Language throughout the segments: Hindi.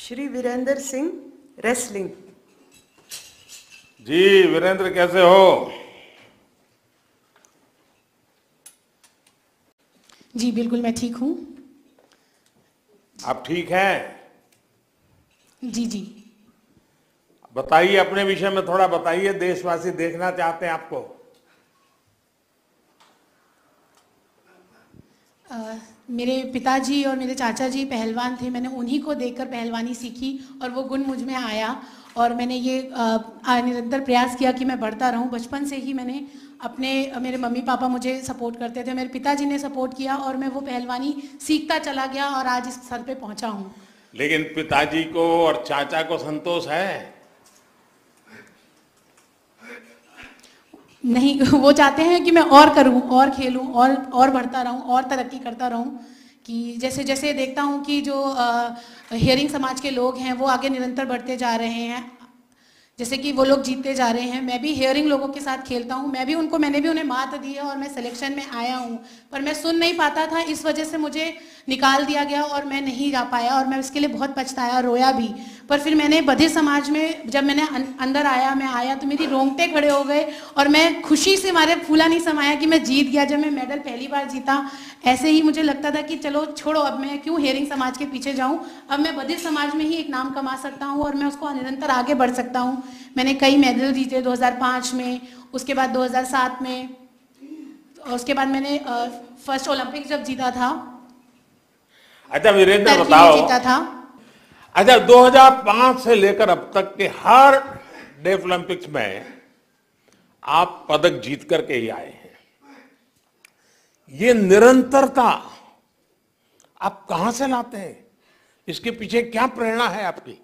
श्री वीरेंद्र सिंह रेसलिंग जी वीरेंद्र कैसे हो जी बिल्कुल मैं ठीक हूँ आप ठीक हैं जी जी बताइए अपने विषय में थोड़ा बताइए देशवासी देखना चाहते हैं आपको मेरे पिताजी और मेरे चाचा जी पहलवान थे मैंने उन्हीं को देखकर पहलवानी सीखी और वो गुण मुझ में आया और मैंने ये निरंतर प्रयास किया कि मैं बढ़ता रहूं बचपन से ही मैंने अपने मेरे मम्मी पापा मुझे सपोर्ट करते थे मेरे पिताजी ने सपोर्ट किया और मैं वो पहलवानी सीखता चला गया और आज इस स्तर पे पहुंचा हूँ लेकिन पिताजी को और चाचा को संतोष है नहीं वो चाहते हैं कि मैं और करूं और खेलूं और और बढ़ता रहूं और तरक्की करता रहूं कि जैसे जैसे देखता हूं कि जो हियरिंग समाज के लोग हैं वो आगे निरंतर बढ़ते जा रहे हैं जैसे कि वो लोग जीतते जा रहे हैं मैं भी हियरिंग लोगों के साथ खेलता हूँ मैं भी उनको मैंने भी उन्हें मात दी है और मैं सिलेक्शन में आया हूँ पर मैं सुन नहीं पाता था इस वजह से मुझे निकाल दिया गया और मैं नहीं जा पाया और मैं उसके लिए बहुत पछताया रोया भी पर फिर मैंने बधे समाज में जब मैंने अं-, अंदर आया मैं आया तो मेरी रोंगटे खड़े हो गए और मैं खुशी से मारे फूला नहीं समाया कि मैं जीत गया जब मैं मेडल पहली बार जीता ऐसे ही मुझे लगता था कि चलो छोड़ो अब मैं क्यों हेरिंग समाज के पीछे जाऊं अब मैं बधिर समाज में ही एक नाम कमा सकता हूँ और मैं उसको निरंतर आगे बढ़ सकता हूँ मैंने कई मेडल जीते दो में उसके बाद दो में उसके बाद मैंने फर्स्ट ओलंपिक जब जीता था अच्छा वीरेंद्र बताओ जीता था अच्छा 2005 से लेकर अब तक के हर डेफ ओलंपिक्स में आप पदक जीत करके ही आए हैं ये निरंतरता आप कहां से लाते हैं इसके पीछे क्या प्रेरणा है आपकी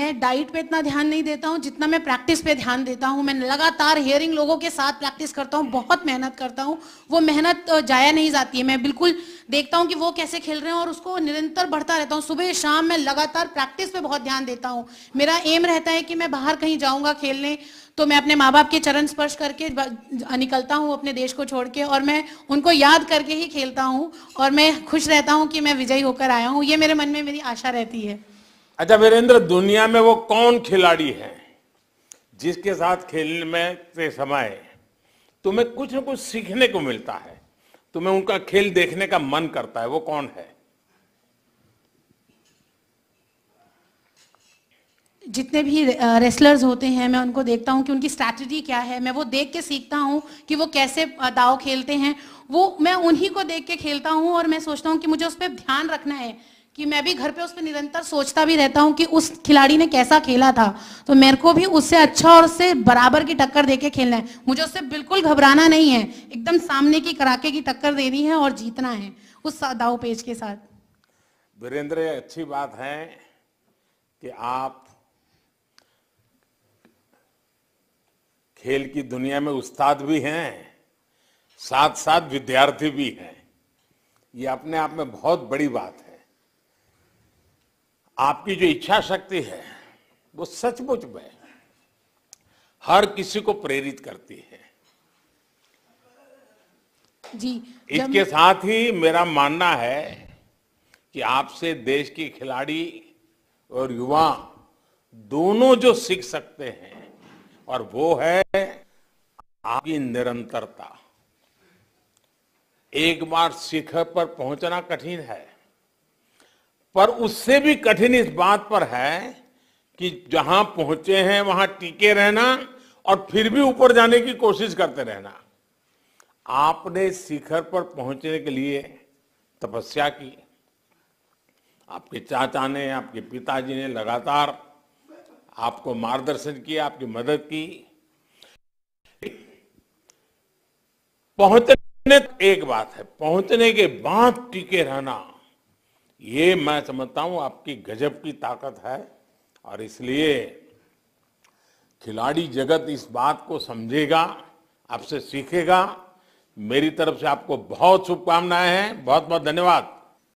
मैं डाइट पे इतना ध्यान नहीं देता हूँ जितना मैं प्रैक्टिस पे ध्यान देता हूँ मैं लगातार हेयरिंग लोगों के साथ प्रैक्टिस करता हूँ बहुत मेहनत करता हूँ वो मेहनत जाया नहीं जाती है मैं बिल्कुल देखता हूँ कि वो कैसे खेल रहे हैं और उसको निरंतर बढ़ता रहता हूँ सुबह शाम मैं लगातार प्रैक्टिस पे बहुत ध्यान देता हूँ मेरा एम रहता है कि मैं बाहर कहीं जाऊँगा खेलने तो मैं अपने माँ बाप के चरण स्पर्श करके निकलता हूँ अपने देश को छोड़ के और मैं उनको याद करके ही खेलता हूँ और मैं खुश रहता हूँ कि मैं विजयी होकर आया हूँ ये मेरे मन में मेरी आशा रहती है अच्छा वीरेंद्र दुनिया में वो कौन खिलाड़ी है जिसके साथ खेलने में के समय तुम्हें कुछ न कुछ सीखने को मिलता है तुम्हें उनका खेल देखने का मन करता है वो कौन है जितने भी रेसलर्स होते हैं मैं उनको देखता हूँ कि उनकी स्ट्रैटेजी क्या है मैं वो देख के सीखता हूँ कि वो कैसे दाव खेलते हैं वो मैं उन्हीं को देख के खेलता हूँ और मैं सोचता हूँ कि मुझे उस पर ध्यान रखना है कि मैं भी घर पे उस पर निरंतर सोचता भी रहता हूँ कि उस खिलाड़ी ने कैसा खेला था तो मेरे को भी उससे अच्छा और उससे बराबर की टक्कर देके खेलना है मुझे उससे बिल्कुल घबराना नहीं है एकदम सामने की कराके की टक्कर देनी है और जीतना है उस दाव पेज के साथ वीरेंद्र अच्छी बात है कि आप खेल की दुनिया में उस्ताद भी हैं साथ साथ विद्यार्थी भी हैं ये अपने आप में बहुत बड़ी बात है आपकी जो इच्छा शक्ति है वो सचमुच में हर किसी को प्रेरित करती है जी इसके साथ ही मेरा मानना है कि आपसे देश के खिलाड़ी और युवा दोनों जो सीख सकते हैं और वो है आपकी निरंतरता एक बार शिखर पर पहुंचना कठिन है पर उससे भी कठिन इस बात पर है कि जहां पहुंचे हैं वहां टिके रहना और फिर भी ऊपर जाने की कोशिश करते रहना आपने शिखर पर पहुंचने के लिए तपस्या की आपके चाचा ने आपके पिताजी ने लगातार आपको मार्गदर्शन किया आपकी मदद की पहुंचने एक बात है पहुंचने के बाद टिके रहना ये मैं समझता हूं आपकी गजब की ताकत है और इसलिए खिलाड़ी जगत इस बात को समझेगा आपसे सीखेगा मेरी तरफ से आपको बहुत शुभकामनाएं हैं बहुत बहुत धन्यवाद